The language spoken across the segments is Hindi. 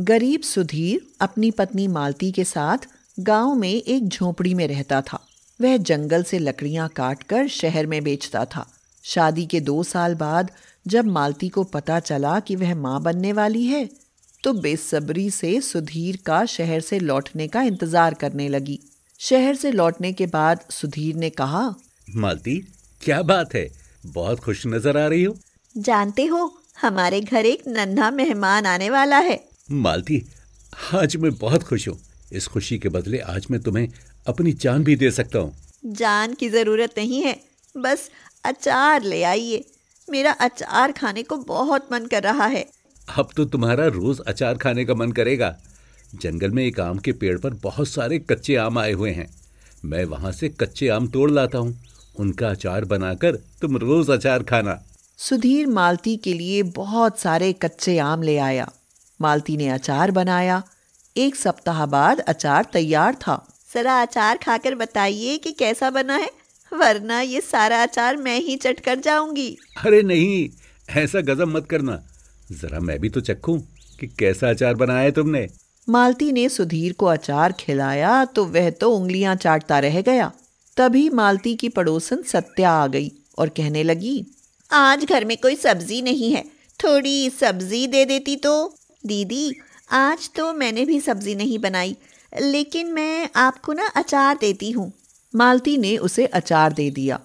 गरीब सुधीर अपनी पत्नी मालती के साथ गांव में एक झोपड़ी में रहता था वह जंगल से लकड़ियां काटकर शहर में बेचता था शादी के दो साल बाद जब मालती को पता चला कि वह माँ बनने वाली है तो बेसब्री से सुधीर का शहर से लौटने का इंतजार करने लगी शहर से लौटने के बाद सुधीर ने कहा मालती क्या बात है बहुत खुश नजर आ रही हो जानते हो हमारे घर एक नन्हा मेहमान आने वाला है मालती आज मैं बहुत खुश हूँ इस खुशी के बदले आज मैं तुम्हें अपनी जान भी दे सकता हूँ जान की ज़रूरत नहीं है बस अचार ले आइए मेरा अचार खाने को बहुत मन कर रहा है अब तो तुम्हारा रोज अचार खाने का मन करेगा जंगल में एक आम के पेड़ पर बहुत सारे कच्चे आम आए हुए हैं मैं वहाँ से कच्चे आम तोड़ लाता हूँ उनका अचार बनाकर तुम रोज अचार खाना सुधीर मालती के लिए बहुत सारे कच्चे आम ले आया मालती ने अचार बनाया एक सप्ताह बाद अचार तैयार था जरा अचार खाकर बताइए कि कैसा बना है वरना ये सारा अचार मैं ही चट कर जाऊंगी अरे नहीं ऐसा गजब मत करना जरा मैं भी तो चखूं कि कैसा अचार बनाया है तुमने मालती ने सुधीर को अचार खिलाया तो वह तो उंगलियां चाटता रह गया तभी मालती की पड़ोसन सत्या आ गई और कहने लगी आज घर में कोई सब्जी नहीं है थोड़ी सब्जी दे देती तो दीदी आज तो मैंने भी सब्जी नहीं बनाई लेकिन मैं आपको ना अचार देती हूँ मालती ने उसे अचार दे दिया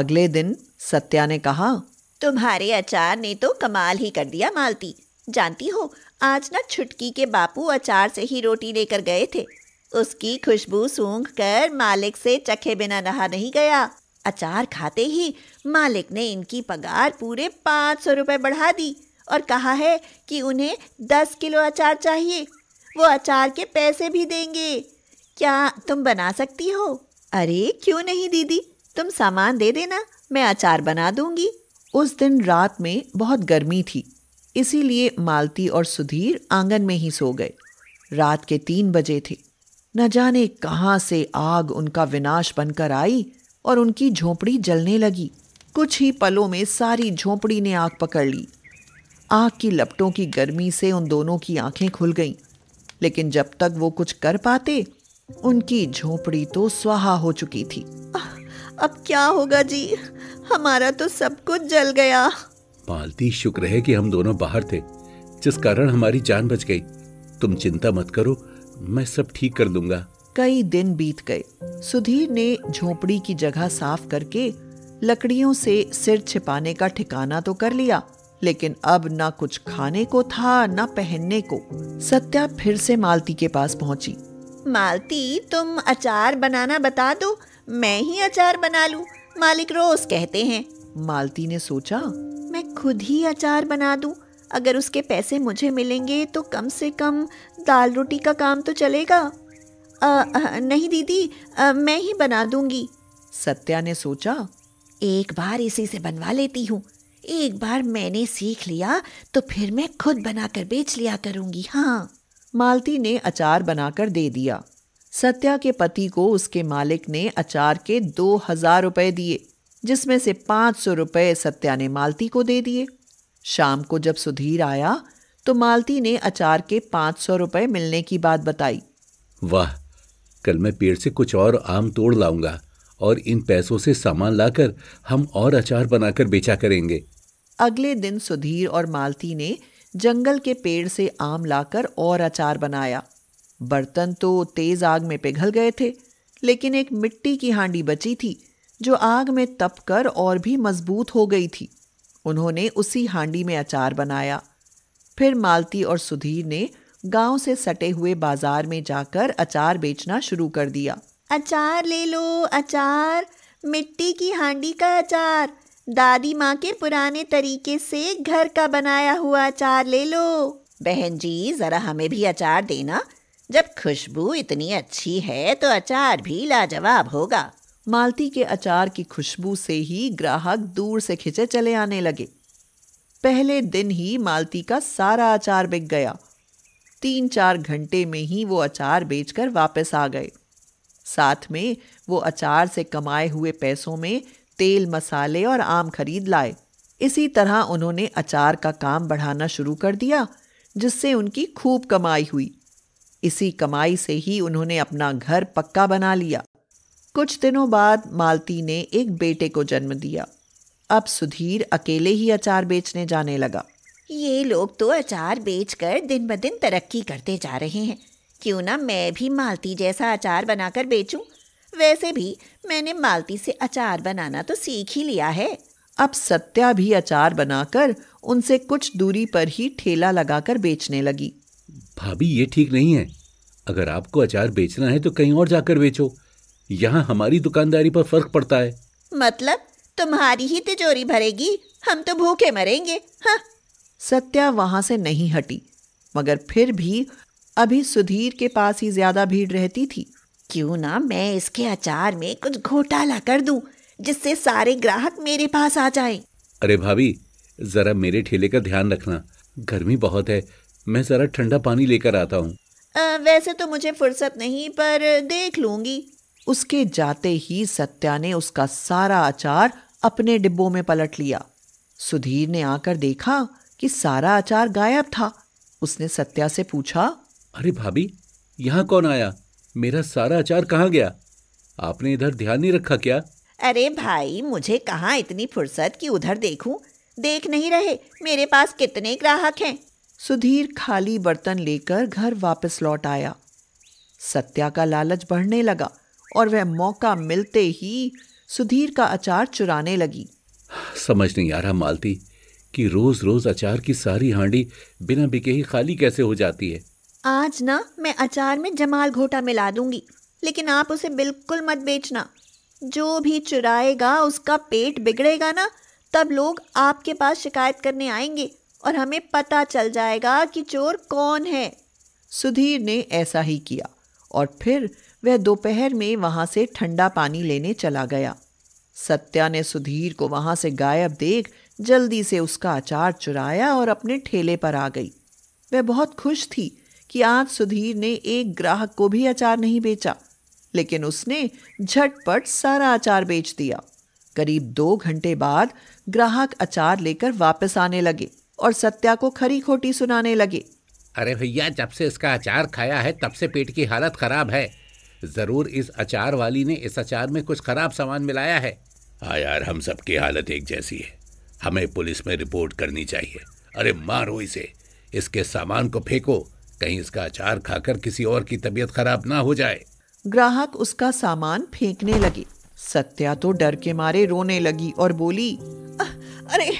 अगले दिन सत्या ने कहा तुम्हारे अचार ने तो कमाल ही कर दिया मालती जानती हो आज ना छुटकी के बापू अचार से ही रोटी लेकर गए थे उसकी खुशबू सूंघ कर मालिक से चखे बिना रहा नहीं गया अचार खाते ही मालिक ने इनकी पगार पूरे पाँच सौ रुपये बढ़ा दी और कहा है कि उन्हें दस किलो अचार चाहिए वो अचार के पैसे भी देंगे क्या तुम बना सकती हो अरे क्यों नहीं दीदी तुम सामान दे देना मैं अचार बना दूंगी उस दिन रात में बहुत गर्मी थी इसीलिए मालती और सुधीर आंगन में ही सो गए रात के तीन बजे थे न जाने कहा से आग उनका विनाश बनकर आई और उनकी झोपड़ी जलने लगी कुछ ही पलों में सारी झोपड़ी ने आग पकड़ ली आग की लपटों की गर्मी से उन दोनों की आंखें खुल गईं लेकिन जब तक वो कुछ कर पाते उनकी झोपड़ी तो स्वाहा हो चुकी थी अब क्या होगा जी हमारा तो सब कुछ जल गया पालती शुक्र है कि हम दोनों बाहर थे जिस कारण हमारी जान बच गई तुम चिंता मत करो मैं सब ठीक कर दूंगा कई दिन बीत गए सुधीर ने झोपड़ी की जगह साफ करके लकड़ियों से सिर छिपाने का ठिकाना तो कर लिया लेकिन अब ना कुछ खाने को था ना पहनने को सत्या फिर से मालती के पास पहुंची मालती तुम अचार बनाना बता दो मैं ही अचार बना लूं मालिक रोज कहते हैं मालती ने सोचा मैं खुद ही अचार बना दूं अगर उसके पैसे मुझे मिलेंगे तो कम से कम दाल रोटी का काम तो चलेगा आ, आ, नहीं दीदी आ, मैं ही बना दूंगी सत्या ने सोचा एक बार इसी से बनवा लेती हूँ एक बार मैंने सीख लिया तो फिर मैं खुद बनाकर बेच लिया करूंगी हाँ मालती ने अचार बनाकर दे दिया सत्या के पति को उसके मालिक ने अचार के दो हजार रुपए दिए जिसमें से पाँच सौ रुपए सत्या ने मालती को दे दिए शाम को जब सुधीर आया तो मालती ने अचार के पाँच सौ रुपए मिलने की बात बताई वाह कल मैं पेड़ से कुछ और आम तोड़ लाऊंगा और इन पैसों से सामान लाकर हम और अचार बनाकर बेचा करेंगे अगले दिन सुधीर और मालती ने जंगल के पेड़ से आम लाकर और अचार बनाया बर्तन तो तेज आग में पिघल गए थे लेकिन एक मिट्टी की हांडी बची थी जो आग में तपकर और भी मजबूत हो गई थी उन्होंने उसी हांडी में अचार बनाया फिर मालती और सुधीर ने गांव से सटे हुए बाजार में जाकर अचार बेचना शुरू कर दिया अचार ले लो अचार मिट्टी की हांडी का अचार दादी माँ के पुराने तरीके से घर का बनाया हुआ अचार ले लो बहन जी जरा हमें भी अचार देना जब खुशबू इतनी अच्छी है तो अचार भी लाजवाब होगा मालती के अचार की खुशबू से ही ग्राहक दूर से खिंचे चले आने लगे पहले दिन ही मालती का सारा अचार बिक गया तीन चार घंटे में ही वो अचार बेचकर वापस आ गए साथ में वो अचार से कमाए हुए पैसों में तेल मसाले और आम खरीद लाए इसी तरह उन्होंने अचार का काम बढ़ाना शुरू कर दिया जिससे उनकी खूब कमाई हुई इसी कमाई से ही उन्होंने अपना घर पक्का बना लिया कुछ दिनों बाद मालती ने एक बेटे को जन्म दिया अब सुधीर अकेले ही अचार बेचने जाने लगा ये लोग तो अचार बेचकर दिन ब दिन तरक्की करते जा रहे हैं क्यों ना मैं भी मालती जैसा अचार बनाकर बेचूं? वैसे भी मैंने मालती से अचार बनाना तो सीख ही लिया है अब सत्या भी अचार बनाकर उनसे कुछ दूरी पर ही ठेला लगाकर बेचने लगी भाभी ये ठीक नहीं है अगर आपको अचार बेचना है तो कहीं और जाकर बेचो यहाँ हमारी दुकानदारी पर फर्क पड़ता है मतलब तुम्हारी ही तिजोरी भरेगी हम तो भूखे मरेंगे हाँ। सत्या वहां से नहीं हटी मगर फिर भी अभी सुधीर के पास ही ज्यादा भीड़ रहती थी क्यों ना मैं इसके अचार में कुछ घोटाला कर दूं जिससे सारे ग्राहक मेरे पास आ जाएं। अरे भाभी जरा मेरे ठेले का ध्यान रखना गर्मी बहुत है मैं जरा ठंडा पानी लेकर आता हूँ वैसे तो मुझे फुर्सत नहीं पर देख लूंगी उसके जाते ही सत्या ने उसका सारा अचार अपने डिब्बों में पलट लिया सुधीर ने आकर देखा कि सारा अचार गायब था उसने सत्या से पूछा अरे भाभी यहाँ कौन आया मेरा सारा अचार कहाँ गया आपने इधर ध्यान नहीं रखा क्या अरे भाई मुझे कहाँ इतनी फुर्सत कि उधर देखूं देख नहीं रहे मेरे पास कितने ग्राहक हैं सुधीर खाली बर्तन लेकर घर वापस लौट आया सत्या का लालच बढ़ने लगा और वह मौका मिलते ही सुधीर का अचार चुराने लगी समझ नहीं आ रहा मालती कि रोज रोज अचार की सारी हांडी बिना बिके ही खाली कैसे हो जाती है आज ना मैं अचार में जमाल घोटा मिला दूंगी लेकिन आप उसे बिल्कुल मत बेचना जो भी चुराएगा उसका पेट बिगड़ेगा ना तब लोग आपके पास शिकायत करने आएंगे और हमें पता चल जाएगा कि चोर कौन है सुधीर ने ऐसा ही किया और फिर वह दोपहर में वहाँ से ठंडा पानी लेने चला गया सत्या ने सुधीर को वहाँ से गायब देख जल्दी से उसका अचार चुराया और अपने ठेले पर आ गई वह बहुत खुश थी कि आज सुधीर ने एक ग्राहक को भी अचार नहीं बेचा लेकिन उसने झटपट सारा अचार बेच दिया करीब दो घंटे बाद ग्राहक अचार लेकर वापस आने लगे और सत्या को खरी खोटी सुनाने लगे अरे भैया जब से इसका अचार खाया है तब से पेट की हालत खराब है जरूर इस अचार वाली ने इस अचार में कुछ खराब सामान मिलाया है हाँ यार हम सबकी हालत एक जैसी है हमें पुलिस में रिपोर्ट करनी चाहिए अरे मारो इसे इसके सामान को फेंको कहीं इसका अचार खाकर किसी और की तबीयत खराब ना हो जाए ग्राहक उसका सामान फेंकने लगे सत्या तो डर के मारे रोने लगी और बोली अरे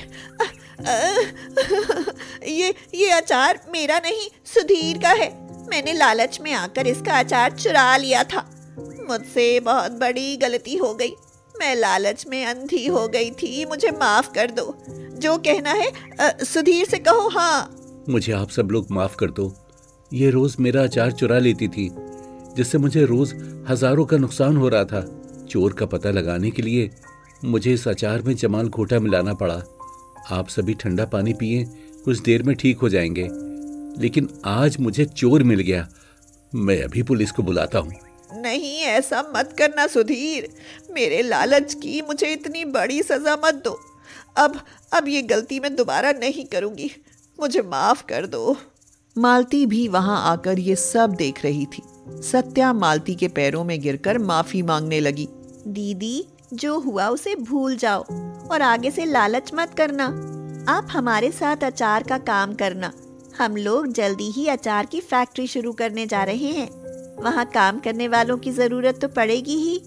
ये ये अचार मेरा नहीं सुधीर का है मैंने लालच में आकर इसका अचार चुरा लिया था मुझसे बहुत बड़ी गलती हो गई मैं लालच में अंधी हो गई थी मुझे माफ कर दो जो कहना है सुधीर से कहो हाँ मुझे आप सब लोग माफ कर दो ये रोज मेरा अचार चुरा लेती थी जिससे मुझे रोज हजारों का नुकसान हो रहा था चोर का पता लगाने के लिए मुझे इस अचार में जमाल घोटा मिलाना पड़ा आप सभी ठंडा पानी पिए कुछ देर में ठीक हो जाएंगे लेकिन आज मुझे चोर मिल गया मैं अभी पुलिस को बुलाता हूँ नहीं ऐसा मत करना सुधीर मेरे लालच की मुझे इतनी बड़ी सजा मत दो अब अब ये गलती मैं दोबारा नहीं करूँगी मुझे माफ कर दो मालती भी वहां आकर ये सब देख रही थी सत्या मालती के पैरों में गिरकर माफी मांगने लगी दीदी जो हुआ उसे भूल जाओ और आगे से लालच मत करना आप हमारे साथ अचार का काम करना हम लोग जल्दी ही अचार की फैक्ट्री शुरू करने जा रहे हैं वहाँ काम करने वालों की जरूरत तो पड़ेगी ही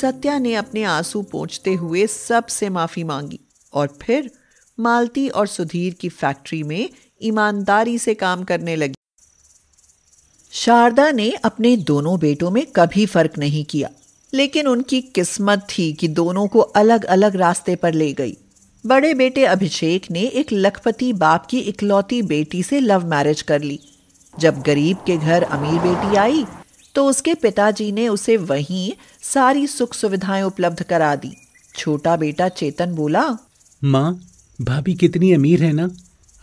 सत्या ने अपने आंसू पोंछते हुए सब से माफी मांगी और फिर मालती और सुधीर की फैक्ट्री में ईमानदारी से काम करने लगी शारदा ने अपने दोनों बेटों में कभी फर्क नहीं किया लेकिन उनकी किस्मत थी कि दोनों को अलग अलग रास्ते पर ले गई बड़े बेटे अभिषेक ने एक लखपति बाप की इकलौती बेटी से लव मैरिज कर ली जब गरीब के घर अमीर बेटी आई तो उसके पिताजी ने उसे वहीं सारी सुख सुविधाएं उपलब्ध करा दी छोटा बेटा चेतन बोला माँ भाभी कितनी अमीर है ना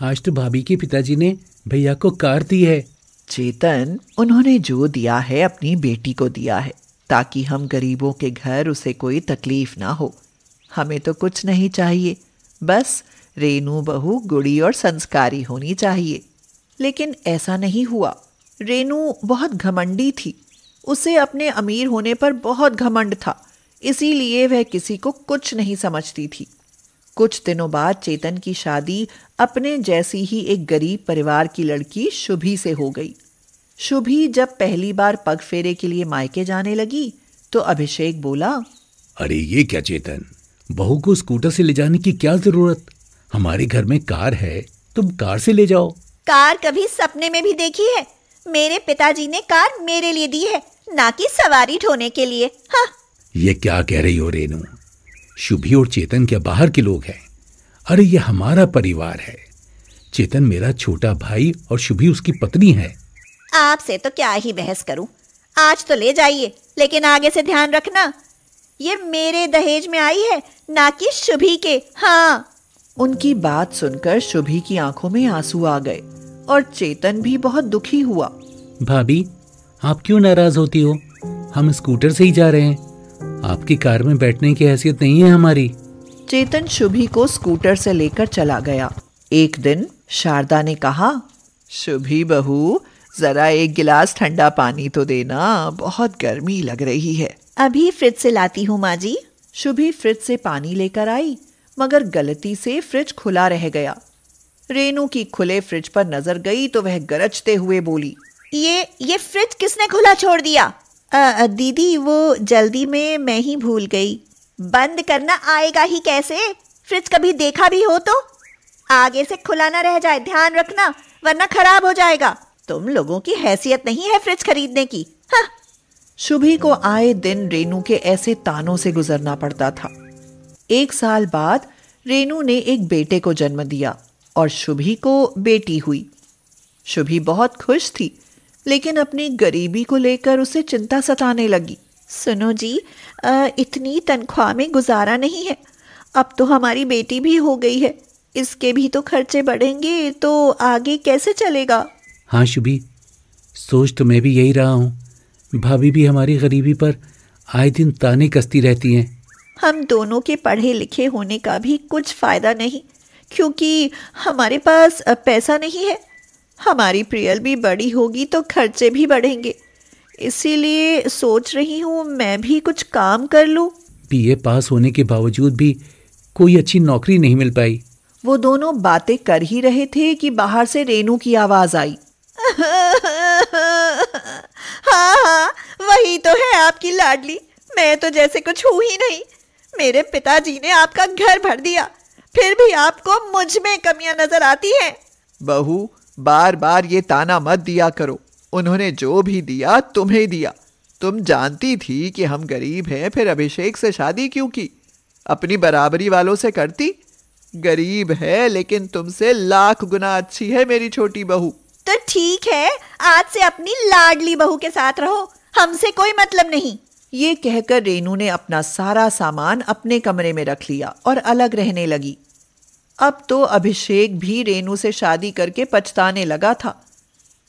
आज तो भाभी के पिताजी ने भैया को कार दी है चेतन उन्होंने जो दिया है अपनी बेटी को दिया है ताकि हम गरीबों के घर उसे कोई तकलीफ ना हो हमें तो कुछ नहीं चाहिए बस रेनू बहु गुड़ी और संस्कारी होनी चाहिए लेकिन ऐसा नहीं हुआ रेनू बहुत घमंडी थी उसे अपने अमीर होने पर बहुत घमंड था इसीलिए वह किसी को कुछ नहीं समझती थी कुछ दिनों बाद चेतन की शादी अपने जैसी ही एक गरीब परिवार की लड़की शुभी से हो गई शुभी जब पहली बार पग फेरे के लिए मायके जाने लगी तो अभिषेक बोला अरे ये क्या चेतन बहू को स्कूटर से ले जाने की क्या जरूरत हमारे घर में कार है तुम कार से ले जाओ कार कभी सपने में भी देखी है मेरे पिताजी ने कार मेरे लिए दी है ना कि सवारी ढोने के लिए हाँ। ये क्या कह रही हो रेनू शुभी और चेतन के बाहर के लोग हैं अरे ये हमारा परिवार है चेतन मेरा छोटा भाई और शुभी उसकी पत्नी है आपसे तो क्या ही बहस करूं आज तो ले जाइए लेकिन आगे से ध्यान रखना ये मेरे दहेज में आई है ना कि शुभी के हाँ उनकी बात सुनकर शुभी की आंखों में आंसू आ गए और चेतन भी बहुत दुखी हुआ भाभी आप क्यों नाराज होती हो हम स्कूटर से ही जा रहे हैं आपकी कार में बैठने की हैसियत नहीं है हमारी चेतन शुभी को स्कूटर से लेकर चला गया एक दिन शारदा ने कहा शुभी बहू जरा एक गिलास ठंडा पानी तो देना बहुत गर्मी लग रही है अभी फ्रिज से लाती हूँ माँ जी शुभी फ्रिज से पानी लेकर आई मगर गलती से फ्रिज खुला रह गया रेनू की खुले फ्रिज पर नजर गई तो वह गरजते हुए बोली ये ये फ्रिज किसने खुला छोड़ दिया आ, दीदी वो जल्दी में मैं ही भूल गई बंद करना आएगा ही कैसे फ्रिज कभी देखा भी हो तो आगे से खुला ना रह जाए ध्यान रखना वरना खराब हो जाएगा तुम लोगों की हैसियत नहीं है फ्रिज खरीदने की शुभी को आए दिन रेनू के ऐसे तानों से गुजरना पड़ता था एक साल बाद रेनू ने एक बेटे को जन्म दिया और शुभी को बेटी हुई शुभी बहुत खुश थी लेकिन अपनी गरीबी को लेकर उसे चिंता सताने लगी सुनो जी इतनी तनख्वाह में गुजारा नहीं है अब तो हमारी बेटी भी हो गई है इसके भी तो खर्चे बढ़ेंगे तो आगे कैसे चलेगा हाँ शुभी सोच तो मैं भी यही रहा हूँ भाभी भी हमारी गरीबी पर आए दिन ताने कसती रहती हैं हम दोनों के पढ़े लिखे होने का भी कुछ फ़ायदा नहीं क्योंकि हमारे पास पैसा नहीं है हमारी प्रियल भी बड़ी होगी तो खर्चे भी बढ़ेंगे इसीलिए सोच रही हूँ मैं भी कुछ काम कर लूँ बीए पास होने के बावजूद भी कोई अच्छी नौकरी नहीं मिल पाई वो दोनों बातें कर ही रहे थे कि बाहर से रेनू की आवाज आई हाँ हाँ वही तो है आपकी लाडली मैं तो जैसे कुछ हूँ ही नहीं मेरे पिताजी ने आपका घर भर दिया फिर भी आपको मुझ में कमियां नजर आती हैं बहू बार बार ये ताना मत दिया करो उन्होंने जो भी दिया तुम्हें दिया तुम जानती थी कि हम गरीब हैं फिर अभिषेक से शादी क्यों की अपनी बराबरी वालों से करती गरीब है लेकिन तुमसे लाख गुना अच्छी है मेरी छोटी बहू तो ठीक है आज से अपनी लाडली बहू के साथ रहो हमसे कोई मतलब नहीं ये कहकर रेनू ने अपना सारा सामान अपने कमरे में रख लिया और अलग रहने लगी अब तो अभिषेक भी रेनू से शादी करके पछताने लगा था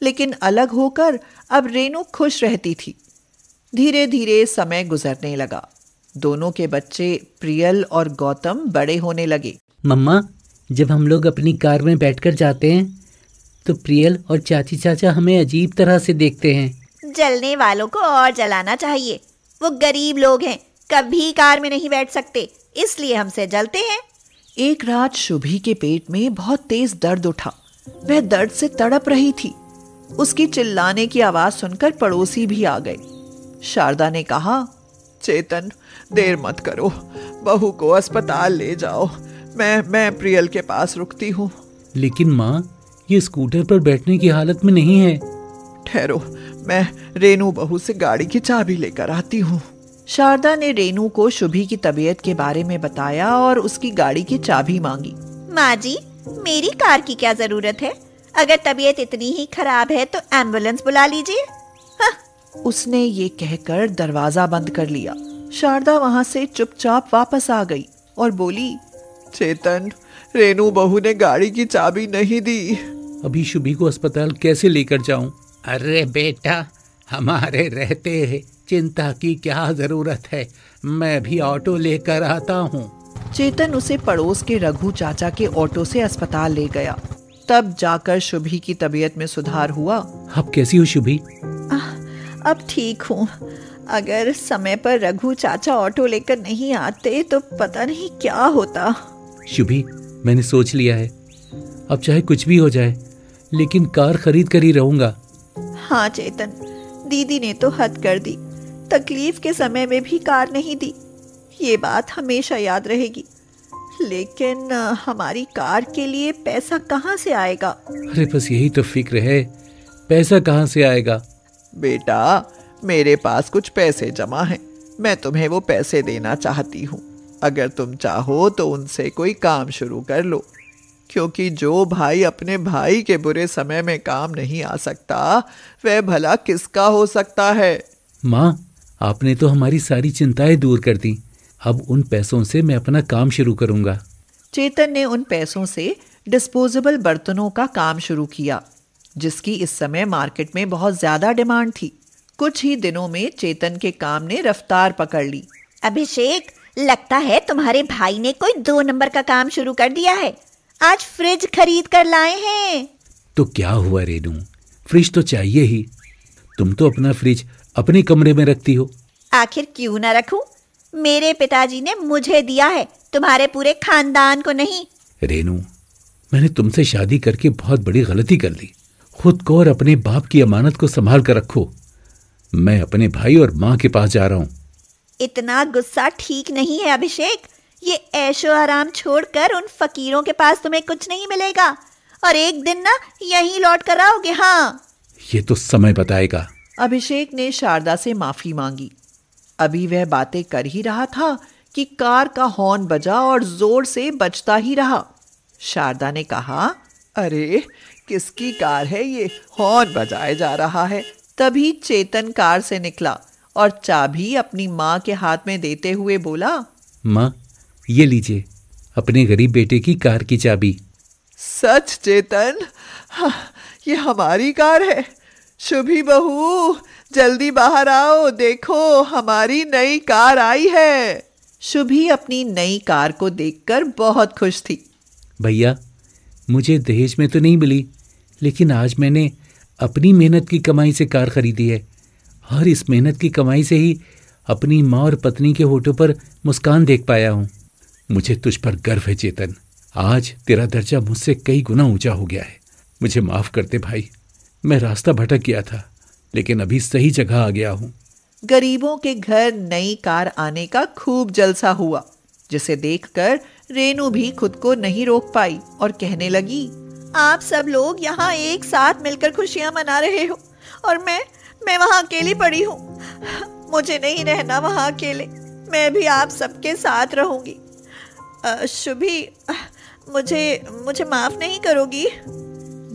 लेकिन अलग होकर अब रेनू खुश रहती थी धीरे धीरे समय गुजरने लगा दोनों के बच्चे प्रियल और गौतम बड़े होने लगे मम्मा जब हम लोग अपनी कार में बैठकर जाते हैं तो प्रियल और चाची चाचा हमें अजीब तरह से देखते हैं जलने वालों को और जलाना चाहिए वो गरीब लोग हैं कभी कार में नहीं बैठ सकते इसलिए हमसे जलते हैं एक रात शुभी के पेट में बहुत तेज दर्द उठा वह दर्द से तड़प रही थी उसकी चिल्लाने की आवाज सुनकर पड़ोसी भी आ गए शारदा ने कहा चेतन देर मत करो बहू को अस्पताल ले जाओ मैं मैं प्रियल के पास रुकती हूँ लेकिन माँ ये स्कूटर पर बैठने की हालत में नहीं है ठहरो मैं रेनू बहू से गाड़ी की चाबी लेकर आती हूँ शारदा ने रेनू को शुभी की तबीयत के बारे में बताया और उसकी गाड़ी की चाबी मांगी माँ जी मेरी कार की क्या जरूरत है अगर तबीयत इतनी ही खराब है तो एम्बुलेंस बुला लीजिए हाँ। उसने ये कहकर दरवाजा बंद कर लिया शारदा वहाँ से चुपचाप वापस आ गई और बोली चेतन रेनू बहू ने गाड़ी की चाबी नहीं दी अभी शुभी को अस्पताल कैसे लेकर जाऊं अरे बेटा हमारे रहते चिंता की क्या जरूरत है मैं भी ऑटो लेकर आता हूँ चेतन उसे पड़ोस के रघु चाचा के ऑटो से अस्पताल ले गया तब जाकर शुभी की तबीयत में सुधार हुआ अब कैसी हो शुभी आ, अब ठीक हूँ अगर समय पर रघु चाचा ऑटो लेकर नहीं आते तो पता नहीं क्या होता शुभी मैंने सोच लिया है अब चाहे कुछ भी हो जाए लेकिन कार खरीद कर ही रहूंगा हाँ चेतन दीदी ने तो हद कर दी तकलीफ के समय में भी कार नहीं दी ये बात हमेशा याद रहेगी लेकिन हमारी कार के लिए पैसा कहाँ से आएगा अरे बस यही तो फिक्र है पैसा कहाँ से आएगा बेटा मेरे पास कुछ पैसे जमा हैं मैं तुम्हें वो पैसे देना चाहती हूँ अगर तुम चाहो तो उनसे कोई काम शुरू कर लो क्योंकि जो भाई अपने भाई के बुरे समय में काम नहीं आ सकता वह भला किसका हो सकता है माँ आपने तो हमारी सारी चिंताएं दूर कर दी अब उन पैसों से मैं अपना काम शुरू करूंगा चेतन ने उन पैसों से डिस्पोजेबल बर्तनों का काम शुरू किया जिसकी इस समय मार्केट में बहुत ज़्यादा डिमांड थी कुछ ही दिनों में चेतन के काम ने रफ्तार पकड़ ली अभिषेक लगता है तुम्हारे भाई ने कोई दो नंबर का काम शुरू कर दिया है आज फ्रिज खरीद कर लाए हैं तो क्या हुआ रेनू फ्रिज तो चाहिए ही तुम तो अपना फ्रिज अपने कमरे में रखती हो आखिर क्यों ना रखूं? मेरे पिताजी ने मुझे दिया है तुम्हारे पूरे खानदान को नहीं रेनू मैंने तुमसे शादी करके बहुत बड़ी गलती कर ली खुद को और अपने बाप की अमानत को संभाल कर रखो मैं अपने भाई और माँ के पास जा रहा हूँ इतना गुस्सा ठीक नहीं है अभिषेक ये ऐशो आराम छोड़कर उन फकीरों के पास तुम्हें कुछ नहीं मिलेगा और एक दिन ना यहीं लौट कर आओगे हाँ ये तो समय बताएगा अभिषेक ने शारदा से माफ़ी मांगी अभी वह बातें कर ही रहा था कि कार का हॉर्न बजा और जोर से बजता ही रहा शारदा ने कहा अरे किसकी कार है ये हॉर्न बजाया जा रहा है तभी चेतन कार से निकला और चाबी अपनी माँ के हाथ में देते हुए बोला माँ ये लीजिए अपने गरीब बेटे की कार की चाबी सच चेतन हाँ, ये हमारी कार है शुभी बहू जल्दी बाहर आओ देखो हमारी नई कार आई है शुभी अपनी नई कार को देखकर बहुत खुश थी भैया मुझे दहेज में तो नहीं मिली लेकिन आज मैंने अपनी मेहनत की कमाई से कार खरीदी है और इस मेहनत की कमाई से ही अपनी माँ और पत्नी के होठों पर मुस्कान देख पाया हूँ मुझे तुझ पर गर्व है चेतन आज तेरा दर्जा मुझसे कई गुना ऊंचा हो गया है मुझे माफ करते भाई मैं रास्ता भटक गया था लेकिन अभी सही जगह आ गया हूँ गरीबों के घर नई कार आने का खूब जलसा हुआ जिसे देखकर रेनू भी खुद को नहीं रोक पाई और कहने लगी आप सब लोग यहाँ एक साथ मिलकर खुशियाँ मना रहे हो और मैं मैं वहाँ अकेली पड़ी हूँ मुझे नहीं रहना वहाँ अकेले मैं भी आप सबके साथ रहूंगी शुभी मुझे मुझे माफ़ नहीं करोगी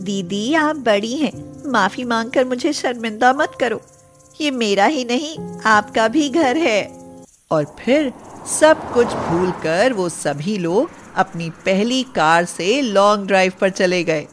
दीदी आप बड़ी हैं माफ़ी मांगकर मुझे शर्मिंदा मत करो ये मेरा ही नहीं आपका भी घर है और फिर सब कुछ भूलकर वो सभी लोग अपनी पहली कार से लॉन्ग ड्राइव पर चले गए